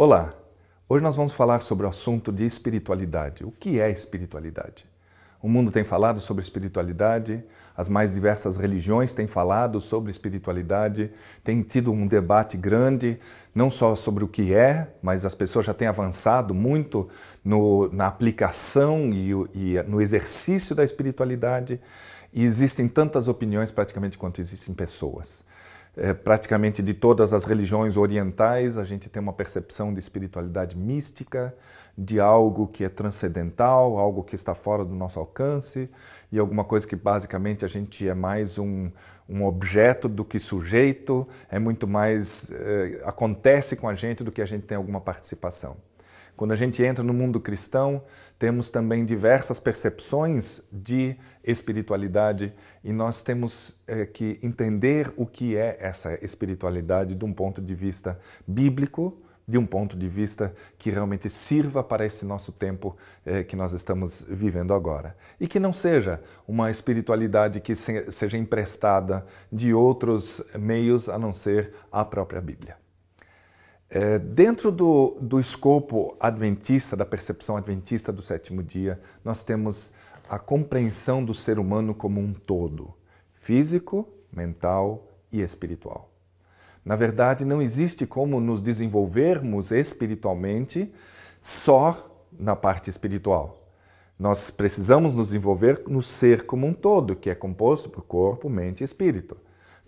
Olá! Hoje nós vamos falar sobre o assunto de espiritualidade. O que é espiritualidade? O mundo tem falado sobre espiritualidade, as mais diversas religiões têm falado sobre espiritualidade, tem tido um debate grande, não só sobre o que é, mas as pessoas já têm avançado muito no, na aplicação e, e no exercício da espiritualidade. E existem tantas opiniões praticamente quanto existem pessoas é, praticamente de todas as religiões orientais, a gente tem uma percepção de espiritualidade mística, de algo que é transcendental, algo que está fora do nosso alcance e alguma coisa que basicamente a gente é mais um, um objeto do que sujeito, é muito mais. É, acontece com a gente do que a gente tem alguma participação. Quando a gente entra no mundo cristão, temos também diversas percepções de espiritualidade e nós temos é, que entender o que é essa espiritualidade de um ponto de vista bíblico, de um ponto de vista que realmente sirva para esse nosso tempo é, que nós estamos vivendo agora. E que não seja uma espiritualidade que se, seja emprestada de outros meios a não ser a própria Bíblia. É, dentro do, do escopo adventista, da percepção adventista do sétimo dia, nós temos a compreensão do ser humano como um todo, físico, mental e espiritual. Na verdade, não existe como nos desenvolvermos espiritualmente só na parte espiritual. Nós precisamos nos envolver no ser como um todo, que é composto por corpo, mente e espírito.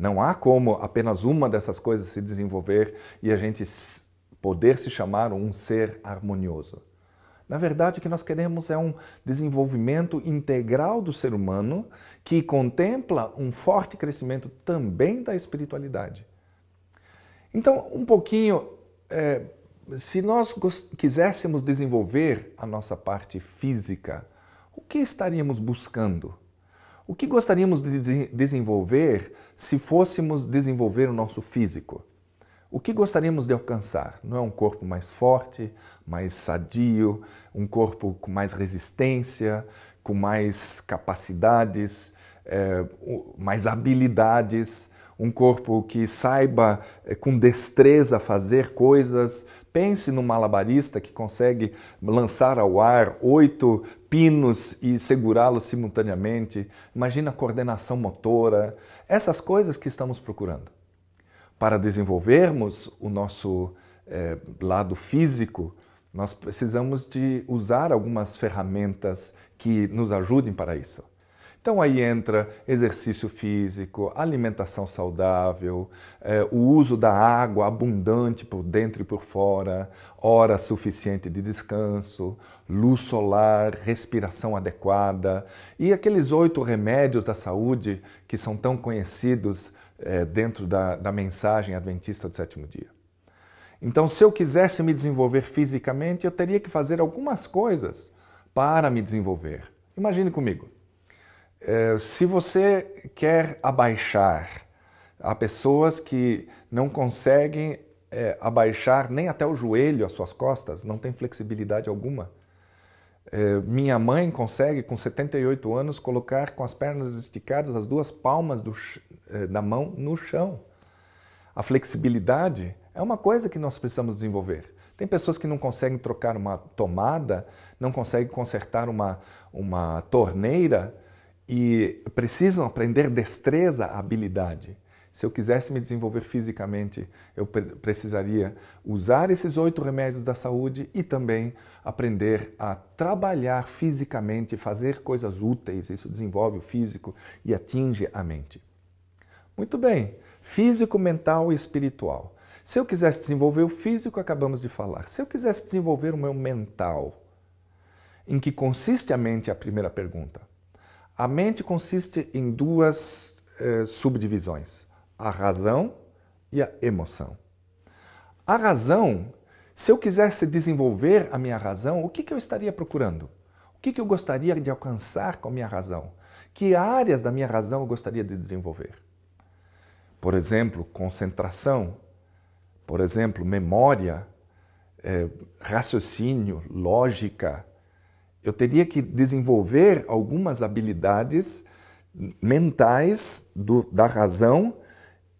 Não há como apenas uma dessas coisas se desenvolver e a gente poder se chamar um ser harmonioso. Na verdade, o que nós queremos é um desenvolvimento integral do ser humano que contempla um forte crescimento também da espiritualidade. Então, um pouquinho, é, se nós quiséssemos desenvolver a nossa parte física, o que estaríamos buscando? O que gostaríamos de desenvolver se fôssemos desenvolver o nosso físico? O que gostaríamos de alcançar? Não é um corpo mais forte, mais sadio, um corpo com mais resistência, com mais capacidades, é, mais habilidades, um corpo que saiba é, com destreza fazer coisas, Pense no malabarista que consegue lançar ao ar oito pinos e segurá-los simultaneamente. Imagina a coordenação motora, essas coisas que estamos procurando. Para desenvolvermos o nosso é, lado físico, nós precisamos de usar algumas ferramentas que nos ajudem para isso. Então aí entra exercício físico, alimentação saudável, é, o uso da água abundante por dentro e por fora, hora suficiente de descanso, luz solar, respiração adequada e aqueles oito remédios da saúde que são tão conhecidos é, dentro da, da mensagem adventista do sétimo dia. Então, se eu quisesse me desenvolver fisicamente, eu teria que fazer algumas coisas para me desenvolver. Imagine comigo. É, se você quer abaixar, há pessoas que não conseguem é, abaixar nem até o joelho as suas costas, não tem flexibilidade alguma. É, minha mãe consegue, com 78 anos, colocar com as pernas esticadas as duas palmas do, é, da mão no chão. A flexibilidade é uma coisa que nós precisamos desenvolver. Tem pessoas que não conseguem trocar uma tomada, não conseguem consertar uma, uma torneira, e precisam aprender destreza, habilidade. Se eu quisesse me desenvolver fisicamente, eu precisaria usar esses oito remédios da saúde e também aprender a trabalhar fisicamente, fazer coisas úteis. Isso desenvolve o físico e atinge a mente. Muito bem, físico, mental e espiritual. Se eu quisesse desenvolver o físico, acabamos de falar. Se eu quisesse desenvolver o meu mental, em que consiste a mente, é a primeira pergunta, a mente consiste em duas eh, subdivisões: a razão e a emoção. A razão, se eu quisesse desenvolver a minha razão, o que, que eu estaria procurando? O que, que eu gostaria de alcançar com a minha razão? Que áreas da minha razão eu gostaria de desenvolver? Por exemplo, concentração, por exemplo, memória, eh, raciocínio, lógica, eu teria que desenvolver algumas habilidades mentais do, da razão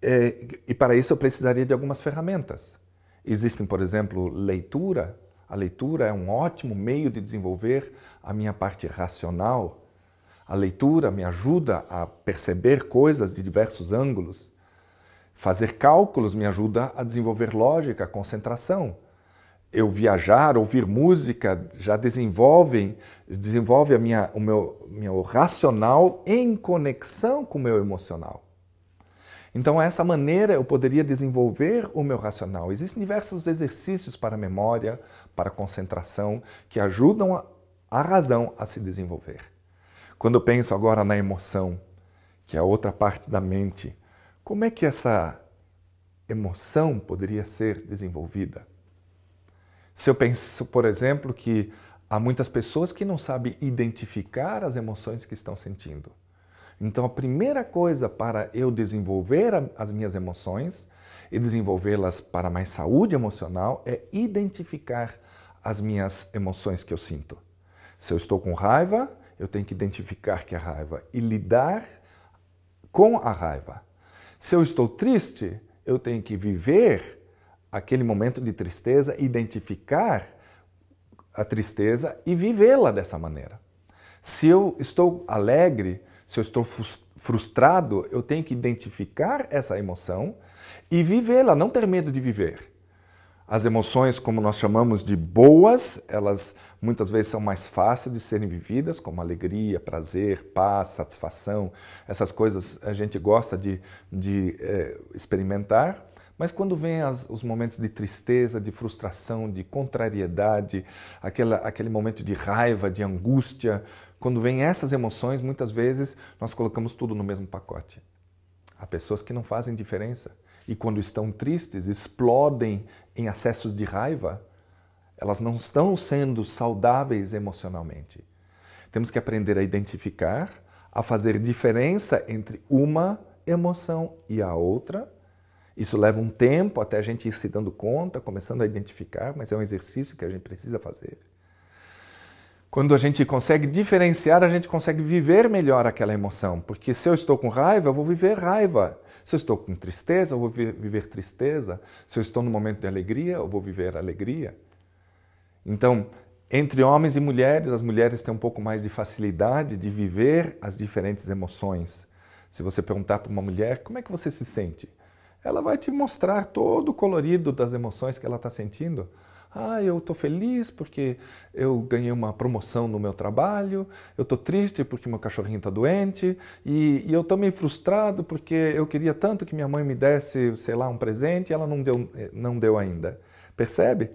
é, e para isso eu precisaria de algumas ferramentas. Existem, por exemplo, leitura. A leitura é um ótimo meio de desenvolver a minha parte racional. A leitura me ajuda a perceber coisas de diversos ângulos. Fazer cálculos me ajuda a desenvolver lógica, concentração eu viajar, ouvir música, já desenvolvem, desenvolve a minha, o meu, meu racional em conexão com o meu emocional. Então, essa maneira eu poderia desenvolver o meu racional. Existem diversos exercícios para memória, para concentração, que ajudam a, a razão a se desenvolver. Quando eu penso agora na emoção, que é a outra parte da mente, como é que essa emoção poderia ser desenvolvida? Se eu penso, por exemplo, que há muitas pessoas que não sabem identificar as emoções que estão sentindo. Então, a primeira coisa para eu desenvolver as minhas emoções e desenvolvê-las para mais saúde emocional é identificar as minhas emoções que eu sinto. Se eu estou com raiva, eu tenho que identificar que é raiva e lidar com a raiva. Se eu estou triste, eu tenho que viver aquele momento de tristeza, identificar a tristeza e vivê-la dessa maneira. Se eu estou alegre, se eu estou frustrado, eu tenho que identificar essa emoção e vivê-la, não ter medo de viver. As emoções, como nós chamamos de boas, elas muitas vezes são mais fáceis de serem vividas, como alegria, prazer, paz, satisfação. Essas coisas a gente gosta de, de eh, experimentar. Mas quando vem as, os momentos de tristeza, de frustração, de contrariedade, aquela, aquele momento de raiva, de angústia, quando vem essas emoções, muitas vezes nós colocamos tudo no mesmo pacote. Há pessoas que não fazem diferença e quando estão tristes, explodem em acessos de raiva, elas não estão sendo saudáveis emocionalmente. Temos que aprender a identificar, a fazer diferença entre uma emoção e a outra isso leva um tempo até a gente ir se dando conta, começando a identificar, mas é um exercício que a gente precisa fazer. Quando a gente consegue diferenciar, a gente consegue viver melhor aquela emoção. Porque se eu estou com raiva, eu vou viver raiva. Se eu estou com tristeza, eu vou viver tristeza. Se eu estou no momento de alegria, eu vou viver alegria. Então, entre homens e mulheres, as mulheres têm um pouco mais de facilidade de viver as diferentes emoções. Se você perguntar para uma mulher como é que você se sente, ela vai te mostrar todo o colorido das emoções que ela está sentindo. Ah, eu estou feliz porque eu ganhei uma promoção no meu trabalho, eu estou triste porque meu cachorrinho está doente, e, e eu estou meio frustrado porque eu queria tanto que minha mãe me desse, sei lá, um presente e ela não deu, eh, não deu ainda. Percebe?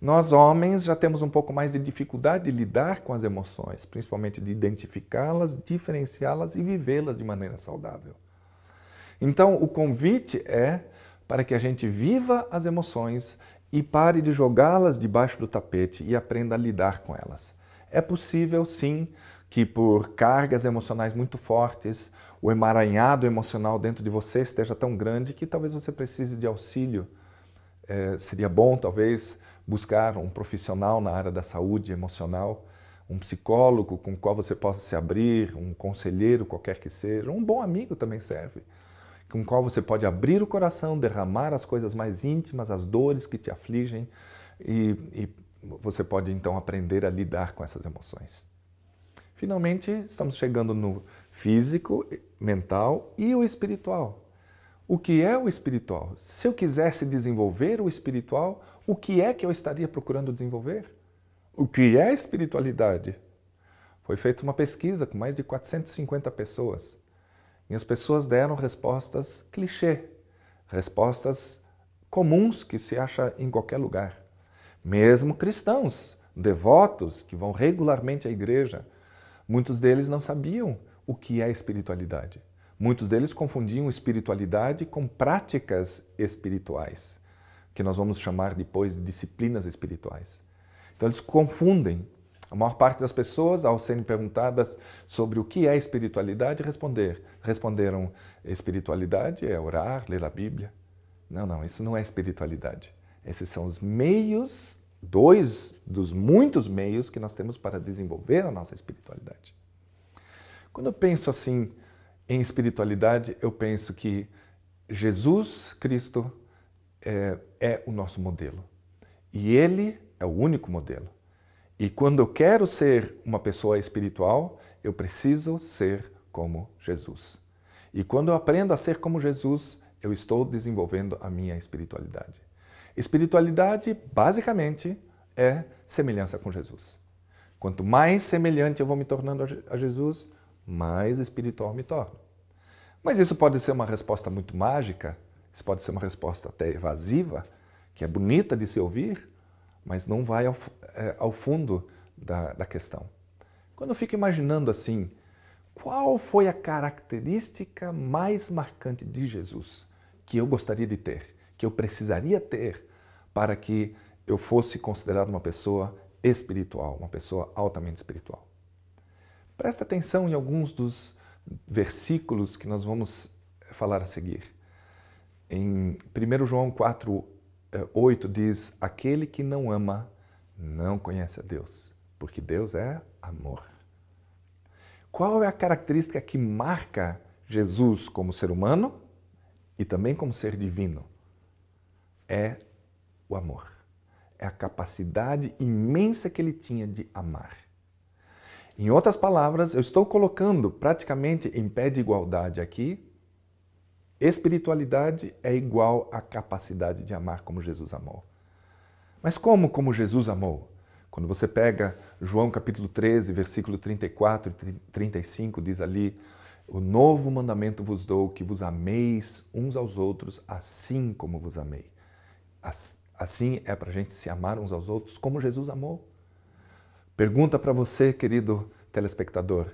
Nós homens já temos um pouco mais de dificuldade de lidar com as emoções, principalmente de identificá-las, diferenciá-las e vivê-las de maneira saudável. Então, o convite é para que a gente viva as emoções e pare de jogá-las debaixo do tapete e aprenda a lidar com elas. É possível, sim, que por cargas emocionais muito fortes, o emaranhado emocional dentro de você esteja tão grande que talvez você precise de auxílio. É, seria bom, talvez, buscar um profissional na área da saúde emocional, um psicólogo com o qual você possa se abrir, um conselheiro, qualquer que seja, um bom amigo também serve com qual você pode abrir o coração, derramar as coisas mais íntimas, as dores que te afligem e, e você pode então aprender a lidar com essas emoções. Finalmente, estamos chegando no físico, mental e o espiritual. O que é o espiritual? Se eu quisesse desenvolver o espiritual, o que é que eu estaria procurando desenvolver? O que é espiritualidade? Foi feita uma pesquisa com mais de 450 pessoas e as pessoas deram respostas clichê, respostas comuns que se acha em qualquer lugar. Mesmo cristãos, devotos que vão regularmente à igreja, muitos deles não sabiam o que é espiritualidade. Muitos deles confundiam espiritualidade com práticas espirituais, que nós vamos chamar depois de disciplinas espirituais. Então eles confundem a maior parte das pessoas, ao serem perguntadas sobre o que é espiritualidade, responder, responderam: espiritualidade é orar, ler a Bíblia. Não, não, isso não é espiritualidade. Esses são os meios, dois dos muitos meios que nós temos para desenvolver a nossa espiritualidade. Quando eu penso assim em espiritualidade, eu penso que Jesus Cristo é, é o nosso modelo. E ele é o único modelo. E quando eu quero ser uma pessoa espiritual, eu preciso ser como Jesus. E quando eu aprendo a ser como Jesus, eu estou desenvolvendo a minha espiritualidade. Espiritualidade, basicamente, é semelhança com Jesus. Quanto mais semelhante eu vou me tornando a Jesus, mais espiritual me torno. Mas isso pode ser uma resposta muito mágica, isso pode ser uma resposta até evasiva, que é bonita de se ouvir, mas não vai ao, é, ao fundo da, da questão. Quando eu fico imaginando assim, qual foi a característica mais marcante de Jesus que eu gostaria de ter, que eu precisaria ter para que eu fosse considerado uma pessoa espiritual, uma pessoa altamente espiritual? Presta atenção em alguns dos versículos que nós vamos é, falar a seguir. Em 1 João 4, 8 é, diz: Aquele que não ama não conhece a Deus, porque Deus é amor. Qual é a característica que marca Jesus como ser humano e também como ser divino? É o amor. É a capacidade imensa que ele tinha de amar. Em outras palavras, eu estou colocando praticamente em pé de igualdade aqui. Espiritualidade é igual à capacidade de amar como Jesus amou. Mas como como Jesus amou? Quando você pega João capítulo 13, versículo 34 e 35, diz ali: O novo mandamento vos dou, que vos ameis uns aos outros, assim como vos amei. Assim é para a gente se amar uns aos outros, como Jesus amou. Pergunta para você, querido telespectador: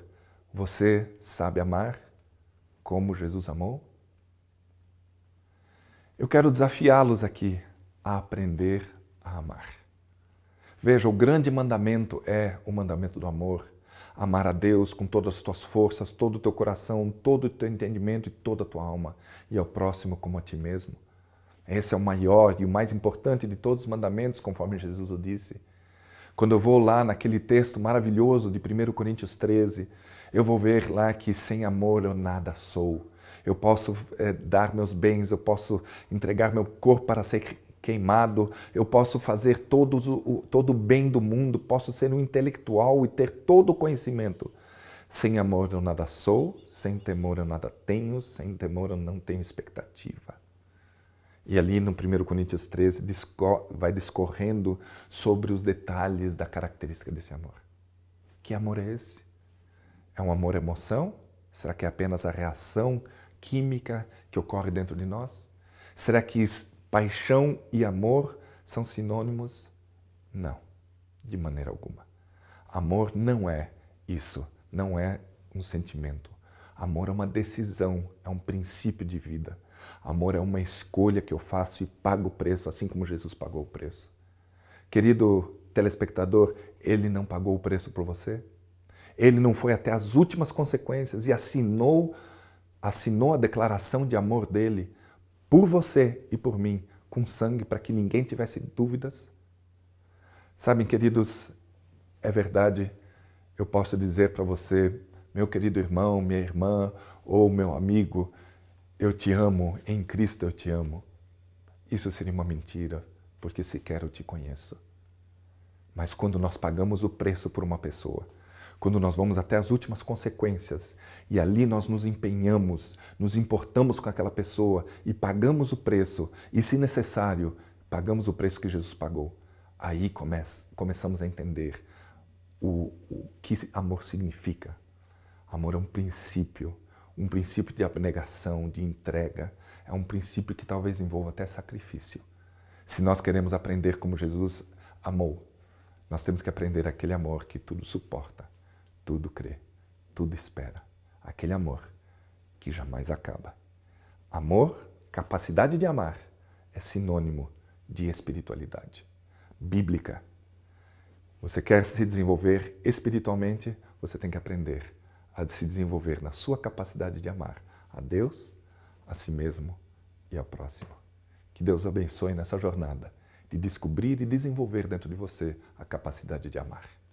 Você sabe amar como Jesus amou? Eu quero desafiá-los aqui a aprender a amar. Veja, o grande mandamento é o mandamento do amor. Amar a Deus com todas as tuas forças, todo o teu coração, todo o teu entendimento e toda a tua alma, e ao próximo como a ti mesmo. Esse é o maior e o mais importante de todos os mandamentos, conforme Jesus o disse. Quando eu vou lá naquele texto maravilhoso de 1 Coríntios 13, eu vou ver lá que sem amor eu nada sou. Eu posso é, dar meus bens, eu posso entregar meu corpo para ser queimado, eu posso fazer todos o, todo o bem do mundo, posso ser um intelectual e ter todo o conhecimento. Sem amor eu nada sou, sem temor eu nada tenho, sem temor eu não tenho expectativa. E ali no 1 Coríntios 13 vai discorrendo sobre os detalhes da característica desse amor. Que amor é esse? É um amor-emoção? Será que é apenas a reação química que ocorre dentro de nós? Será que Paixão e amor são sinônimos? Não, de maneira alguma. Amor não é isso, não é um sentimento. Amor é uma decisão, é um princípio de vida. Amor é uma escolha que eu faço e pago o preço, assim como Jesus pagou o preço. Querido telespectador, ele não pagou o preço por você? Ele não foi até as últimas consequências e assinou assinou a declaração de amor dele por você e por mim com sangue para que ninguém tivesse dúvidas? Sabem, queridos, é verdade, eu posso dizer para você, meu querido irmão, minha irmã ou meu amigo, eu te amo, em Cristo eu te amo. Isso seria uma mentira, porque sequer eu te conheço. Mas quando nós pagamos o preço por uma pessoa, quando nós vamos até as últimas consequências e ali nós nos empenhamos, nos importamos com aquela pessoa e pagamos o preço, e se necessário, pagamos o preço que Jesus pagou. Aí começa, começamos a entender o, o que amor significa. Amor é um princípio, um princípio de abnegação, de entrega, é um princípio que talvez envolva até sacrifício. Se nós queremos aprender como Jesus amou, nós temos que aprender aquele amor que tudo suporta, tudo crê, tudo espera. Aquele amor que jamais acaba. Amor, capacidade de amar, é sinônimo de espiritualidade bíblica. Você quer se desenvolver espiritualmente, você tem que aprender a se desenvolver na sua capacidade de amar a Deus, a si mesmo e ao próximo. Que Deus abençoe nessa jornada de descobrir e desenvolver dentro de você a capacidade de amar.